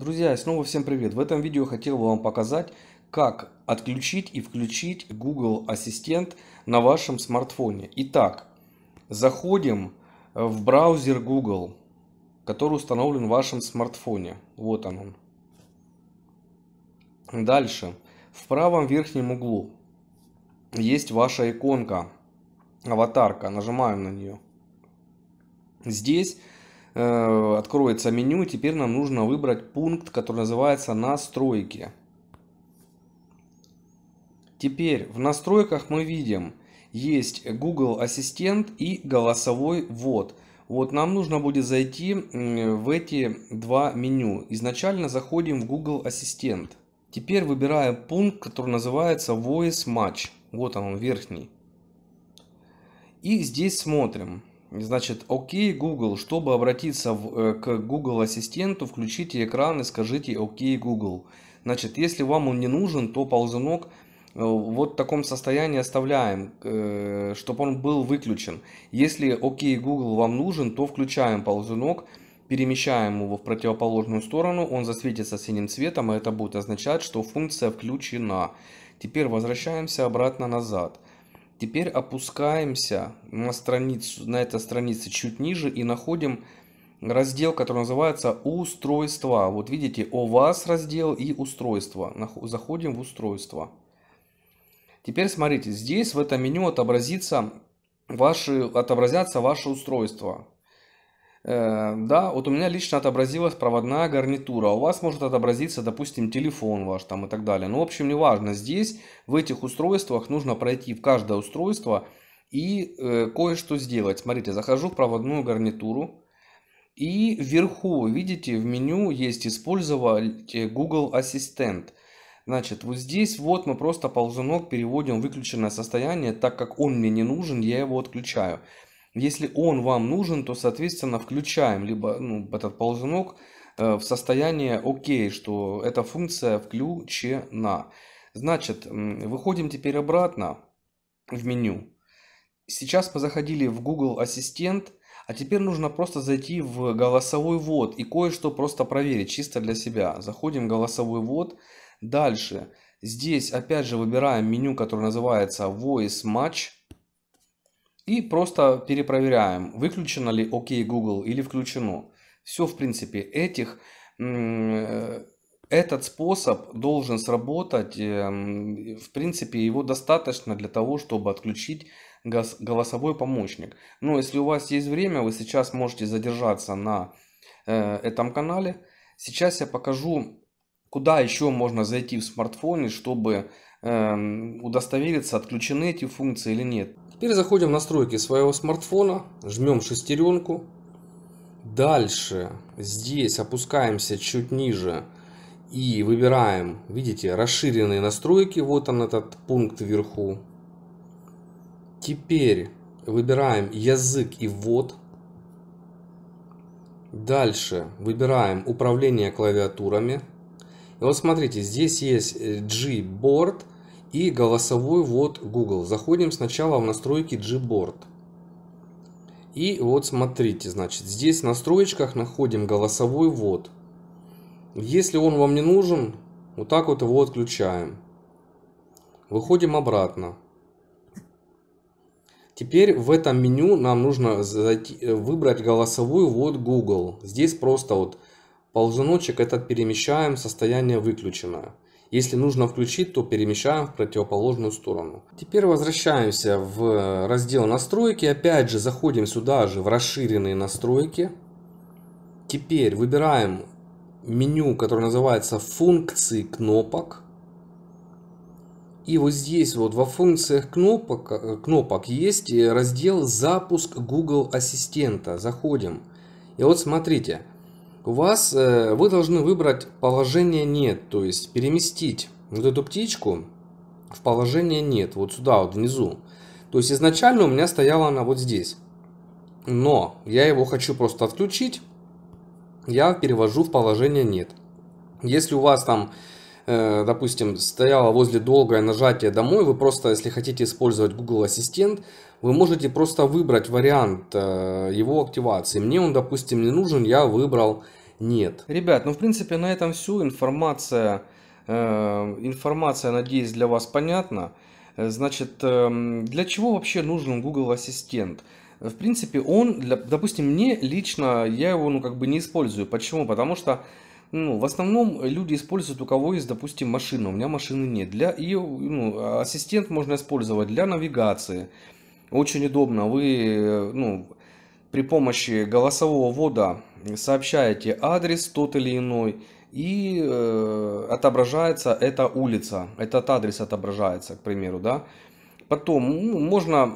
Друзья, снова всем привет! В этом видео хотел бы вам показать, как отключить и включить Google Ассистент на вашем смартфоне. Итак, заходим в браузер Google, который установлен в вашем смартфоне. Вот он он. Дальше. В правом верхнем углу есть ваша иконка, аватарка. Нажимаем на нее. Здесь Э, откроется меню, и теперь нам нужно выбрать пункт, который называется «Настройки». Теперь в настройках мы видим, есть Google Ассистент и голосовой ввод. Вот нам нужно будет зайти в эти два меню. Изначально заходим в Google Ассистент. Теперь выбираем пункт, который называется Voice Match. Вот он, он верхний. И здесь смотрим. Значит, окей, Google. Чтобы обратиться в, э, к Google Ассистенту, включите экран и скажите окей, Google. Значит, если вам он не нужен, то ползунок э, вот в таком состоянии оставляем, э, чтобы он был выключен. Если окей, Google вам нужен, то включаем ползунок, перемещаем его в противоположную сторону, он засветится синим цветом, и это будет означать, что функция включена. Теперь возвращаемся обратно назад. Теперь опускаемся на страницу, на этой странице чуть ниже и находим раздел, который называется «Устройства». Вот видите, «О вас» раздел и «Устройство». Заходим в «Устройство». Теперь смотрите, здесь в этом меню отобразится ваши, отобразятся ваши устройства. Э, да, вот у меня лично отобразилась проводная гарнитура, а у вас может отобразиться, допустим, телефон ваш там и так далее. Но, ну, в общем, неважно, здесь, в этих устройствах нужно пройти в каждое устройство и э, кое-что сделать. Смотрите, захожу в проводную гарнитуру и вверху, видите, в меню есть «Использовать Google Ассистент». Значит, вот здесь вот мы просто ползунок переводим в выключенное состояние, так как он мне не нужен, я его отключаю. Если он вам нужен, то, соответственно, включаем либо ну, этот ползунок э, в состояние «Окей», что эта функция включена. Значит, выходим теперь обратно в меню. Сейчас позаходили в Google Ассистент, а теперь нужно просто зайти в голосовой ввод и кое-что просто проверить, чисто для себя. Заходим в голосовой ввод. Дальше. Здесь опять же выбираем меню, которое называется Voice Match. И просто перепроверяем, выключено ли OK Google или включено. Все, в принципе, этих, э, этот способ должен сработать. Эм, в принципе, его достаточно для того, чтобы отключить голосовой помощник. Но если у вас есть время, вы сейчас можете задержаться на э, этом канале. Сейчас я покажу, куда еще можно зайти в смартфоне, чтобы Эм, удостовериться, отключены эти функции или нет. Теперь заходим в настройки своего смартфона, жмем шестеренку. Дальше здесь опускаемся чуть ниже и выбираем, видите, расширенные настройки. Вот он этот пункт вверху. Теперь выбираем язык и ввод. Дальше выбираем управление клавиатурами. И вот смотрите, здесь есть G-Board и голосовой вот Google. Заходим сначала в настройки Gboard. И вот смотрите, значит, здесь в настройках находим голосовой вот. Если он вам не нужен, вот так вот его отключаем. Выходим обратно. Теперь в этом меню нам нужно зайти, э, выбрать голосовой вот Google. Здесь просто вот ползуночек этот перемещаем, состояние выключенное. Если нужно включить, то перемещаем в противоположную сторону. Теперь возвращаемся в раздел настройки. Опять же заходим сюда же в расширенные настройки. Теперь выбираем меню, которое называется функции кнопок. И вот здесь вот во функциях кнопок, кнопок есть раздел «Запуск Google Ассистента». Заходим. И вот смотрите, у вас, э, вы должны выбрать положение «нет», то есть переместить вот эту птичку в положение «нет», вот сюда, вот внизу. То есть изначально у меня стояла она вот здесь. Но я его хочу просто отключить, я перевожу в положение «нет». Если у вас там, э, допустим, стояло возле долгое нажатие «домой», вы просто, если хотите использовать Google Ассистент, вы можете просто выбрать вариант э, его активации. Мне он, допустим, не нужен, я выбрал нет. Ребят, ну в принципе на этом все. Информация, э, информация, надеюсь, для вас понятна. Э, значит, э, для чего вообще нужен Google Ассистент? В принципе, он, для, допустим, мне лично, я его ну как бы не использую. Почему? Потому что ну, в основном люди используют, у кого есть, допустим, машина. У меня машины нет. Для и ну, ассистент можно использовать для навигации, очень удобно. Вы э, ну, при помощи голосового ввода сообщаете адрес тот или иной, и э, отображается эта улица, этот адрес отображается, к примеру, да. Потом ну, можно,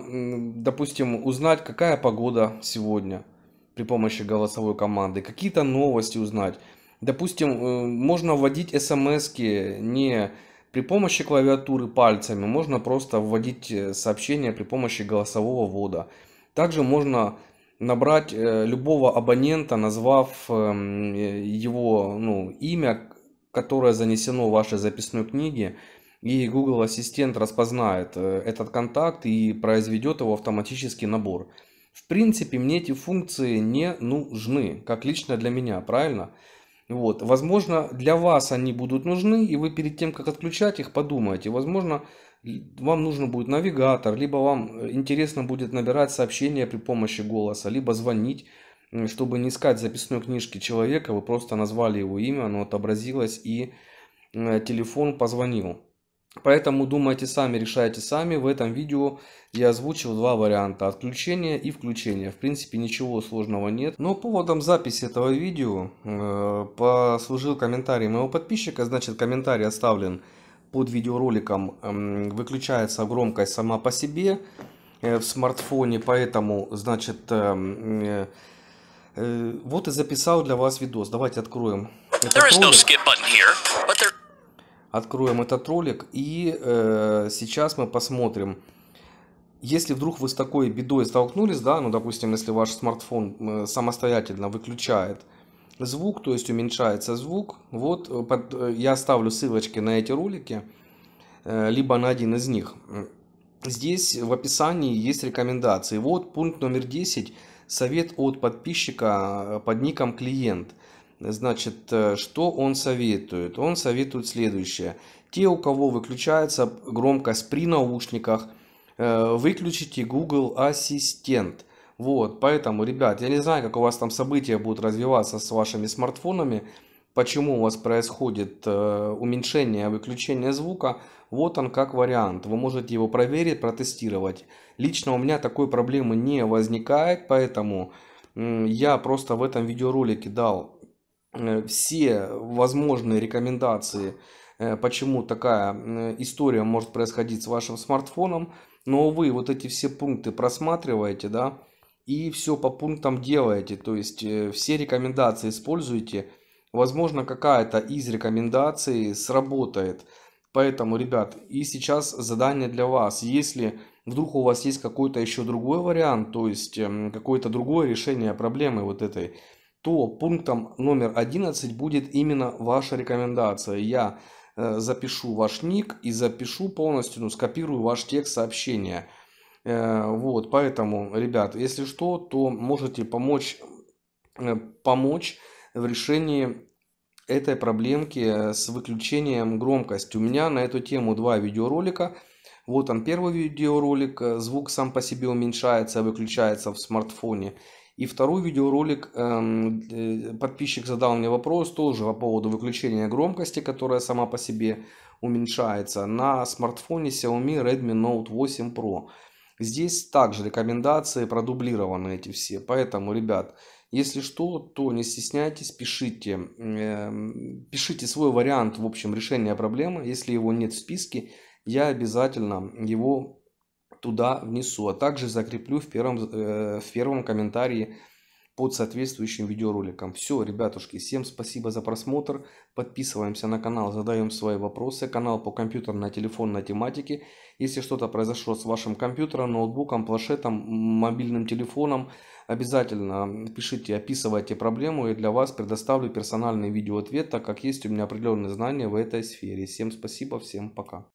допустим, узнать, какая погода сегодня при помощи голосовой команды, какие-то новости узнать. Допустим, э, можно вводить смс не при помощи клавиатуры пальцами можно просто вводить э, сообщения при помощи голосового ввода. Также можно набрать э, любого абонента, назвав эм, его ну, имя, которое занесено в вашей записной книге, и Google Ассистент распознает э, этот контакт и произведет его автоматический набор. В принципе, мне эти функции не нужны, как лично для меня, правильно? Правильно. Вот. Возможно, для вас они будут нужны, и вы перед тем, как отключать их, подумайте. Возможно, вам нужен будет навигатор, либо вам э, интересно будет набирать сообщения при помощи голоса, либо звонить, чтобы не искать записной книжки человека, вы просто назвали его имя, оно отобразилось, и э, телефон позвонил. Поэтому думайте сами, решайте сами. В этом видео я озвучил два варианта. Отключение и включение. В принципе ничего сложного нет. Но поводом записи этого видео э, послужил комментарий моего подписчика. Значит комментарий оставлен под видеороликом. Э, выключается громкость сама по себе э, в смартфоне. Поэтому значит... Эм, э, э, вот и записал для вас видос. Давайте откроем. There is no skip button here, but there откроем этот ролик и э, сейчас мы посмотрим, если вдруг вы с такой бедой столкнулись, да, ну, допустим, если ваш смартфон э, самостоятельно выключает звук, то есть уменьшается звук, вот э, под, э, я оставлю ссылочки на эти ролики, либо на один из них. Здесь в описании есть рекомендации. Вот пункт номер 10, совет от подписчика под ником клиент. Значит, э, что он советует? Он советует следующее. Те, у кого выключается громкость при наушниках, э, выключите Google Ассистент. Вот, поэтому, ребят, я не знаю, как у вас там события будут развиваться с вашими смартфонами, почему у вас происходит э, уменьшение, выключение звука. Вот он как вариант. Вы можете его проверить, протестировать. Лично у меня такой проблемы не возникает, поэтому я просто в этом видеоролике дал Э, все возможные рекомендации, э, почему такая история может происходить с вашим смартфоном. Но вы вот эти все пункты просматриваете, да, и все по пунктам делаете. То есть э, все рекомендации используете. Возможно, какая-то из рекомендаций сработает. Поэтому, ребят, и сейчас задание для вас. Если вдруг у вас есть какой-то еще другой вариант, то есть эм, какое-то другое решение проблемы вот этой, то пунктом номер 11 будет именно ваша рекомендация. Я э, запишу ваш ник и запишу полностью, ну, скопирую ваш текст сообщения. Э, вот, поэтому, ребят, если что, то можете помочь, э, помочь в решении этой проблемки с выключением громкости. У меня на эту тему два видеоролика. Вот он первый видеоролик, звук сам по себе уменьшается, выключается в смартфоне. И второй видеоролик, эм, э, подписчик задал мне вопрос тоже по поводу выключения громкости, которая сама по себе уменьшается на смартфоне Xiaomi Redmi Note 8 Pro. Здесь также рекомендации продублированы эти все, поэтому, ребят, если что, то не стесняйтесь, пишите, эм, пишите свой вариант, в общем, решения проблемы. Если его нет в списке, я обязательно его туда внесу, а также закреплю в первом, э, в первом комментарии под соответствующим видеороликом. Все, ребятушки, всем спасибо за просмотр. Подписываемся на канал, задаем свои вопросы. Канал по компьютерной, телефонной тематике. Если что-то произошло с вашим компьютером, ноутбуком, планшетом, мобильным телефоном, обязательно пишите, описывайте проблему. И для вас предоставлю персональный видеоответ, так как есть у меня определенные знания в этой сфере. Всем спасибо, всем пока.